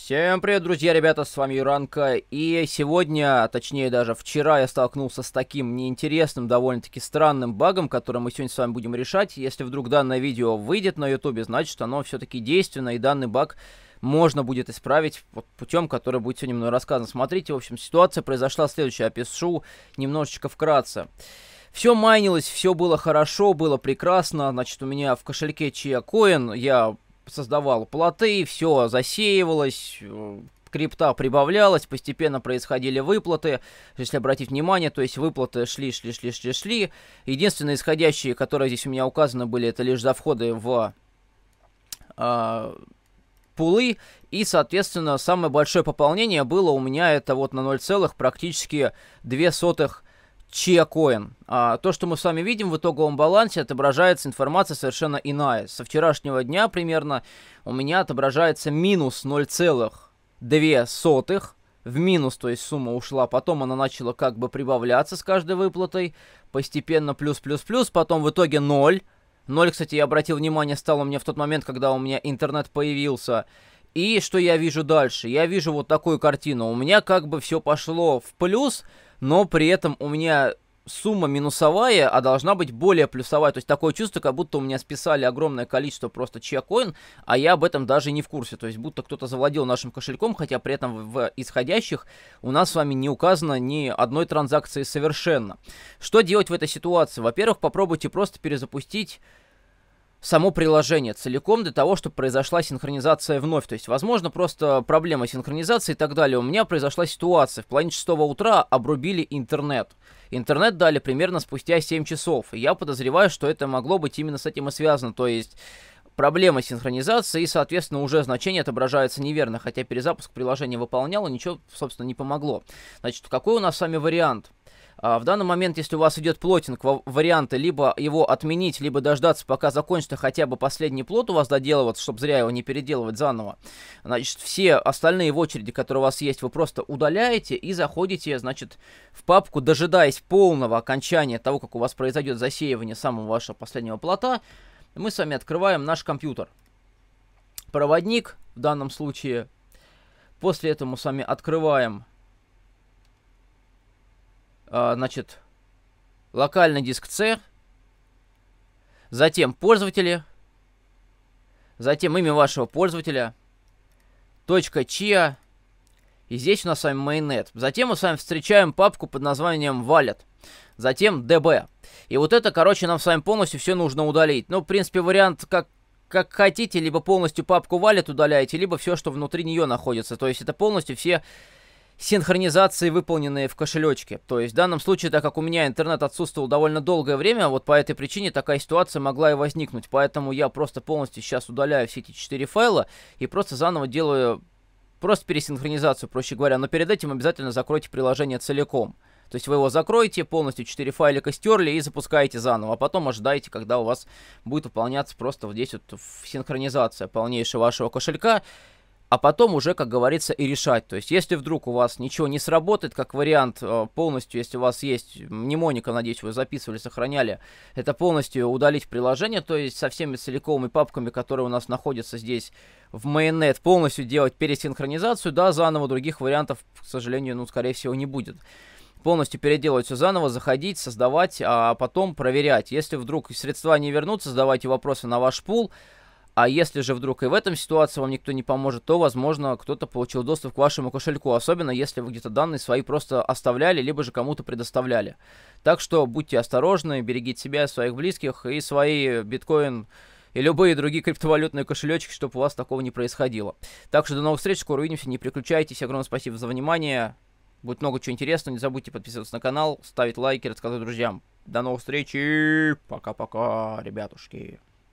Всем привет, друзья, ребята, с вами Юранка, и сегодня, а точнее даже вчера, я столкнулся с таким неинтересным, довольно-таки странным багом, который мы сегодня с вами будем решать. Если вдруг данное видео выйдет на ютубе, значит оно все-таки действенно, и данный баг можно будет исправить вот, путем, который будет сегодня мной рассказан. Смотрите, в общем, ситуация произошла следующая, опишу немножечко вкратце. Все майнилось, все было хорошо, было прекрасно, значит, у меня в кошельке Chia Coin, я создавала плоты, все засеивалось, э, крипта прибавлялась, постепенно происходили выплаты. Если обратить внимание, то есть выплаты шли, шли, шли, шли, шли. Единственные исходящие, которые здесь у меня указаны были, это лишь за входы в э, пулы. И, соответственно, самое большое пополнение было у меня это вот на 0, практически 2 сотых Чиакоин. А, то, что мы с вами видим в итоговом балансе, отображается информация совершенно иная. Со вчерашнего дня примерно у меня отображается минус 0,2 в минус, то есть сумма ушла, потом она начала как бы прибавляться с каждой выплатой, постепенно плюс-плюс-плюс, потом в итоге 0. 0, кстати, я обратил внимание, стало мне в тот момент, когда у меня интернет появился. И что я вижу дальше? Я вижу вот такую картину. У меня как бы все пошло в плюс, но при этом у меня сумма минусовая, а должна быть более плюсовая. То есть такое чувство, как будто у меня списали огромное количество просто чиакоин, а я об этом даже не в курсе. То есть будто кто-то завладел нашим кошельком, хотя при этом в исходящих у нас с вами не указано ни одной транзакции совершенно. Что делать в этой ситуации? Во-первых, попробуйте просто перезапустить само приложение целиком для того, чтобы произошла синхронизация вновь. То есть, возможно, просто проблема синхронизации и так далее. У меня произошла ситуация. В плане 6 утра обрубили интернет. Интернет дали примерно спустя 7 часов. И я подозреваю, что это могло быть именно с этим и связано. То есть проблема синхронизации, и, соответственно, уже значение отображается неверно, хотя перезапуск приложения выполнял, и ничего, собственно, не помогло. Значит, какой у нас с вами вариант? А, в данный момент, если у вас идет плотинг, варианты либо его отменить, либо дождаться, пока закончится хотя бы последний плот у вас доделываться, чтобы зря его не переделывать заново. Значит, все остальные в очереди, которые у вас есть, вы просто удаляете и заходите, значит, в папку, дожидаясь полного окончания того, как у вас произойдет засеивание самого вашего последнего плота, мы с вами открываем наш компьютер. Проводник в данном случае. После этого мы с вами открываем а, значит, локальный диск C, затем пользователи, затем имя вашего пользователя, точка .chia, и здесь у нас с вами mainnet. Затем мы с вами встречаем папку под названием wallet, затем db. И вот это, короче, нам с вами полностью все нужно удалить. Ну, в принципе, вариант как как хотите, либо полностью папку валит удаляете, либо все, что внутри нее находится. То есть это полностью все синхронизации, выполненные в кошелечке. То есть в данном случае, так как у меня интернет отсутствовал довольно долгое время, вот по этой причине такая ситуация могла и возникнуть. Поэтому я просто полностью сейчас удаляю все эти четыре файла и просто заново делаю просто пересинхронизацию, проще говоря. Но перед этим обязательно закройте приложение целиком. То есть вы его закроете, полностью 4 файлика стерли и запускаете заново, а потом ожидаете, когда у вас будет выполняться просто вот здесь вот синхронизация полнейшая вашего кошелька а потом уже, как говорится, и решать. То есть, если вдруг у вас ничего не сработает, как вариант э, полностью, если у вас есть мнемоника, надеюсь, вы записывали, сохраняли, это полностью удалить приложение, то есть со всеми целиковыми папками, которые у нас находятся здесь в Mainnet, полностью делать пересинхронизацию, да, заново других вариантов, к сожалению, ну, скорее всего, не будет полностью переделывать все заново, заходить, создавать, а потом проверять. Если вдруг средства не вернутся, задавайте вопросы на ваш пул, а если же вдруг и в этом ситуации вам никто не поможет, то, возможно, кто-то получил доступ к вашему кошельку, особенно если вы где-то данные свои просто оставляли, либо же кому-то предоставляли. Так что будьте осторожны, берегите себя, своих близких и свои биткоин и любые другие криптовалютные кошелечки, чтобы у вас такого не происходило. Так что до новых встреч, скоро увидимся, не переключайтесь. Огромное спасибо за внимание. Будет много чего интересного. Не забудьте подписываться на канал, ставить лайки, рассказывать друзьям. До новых встреч и пока-пока, ребятушки.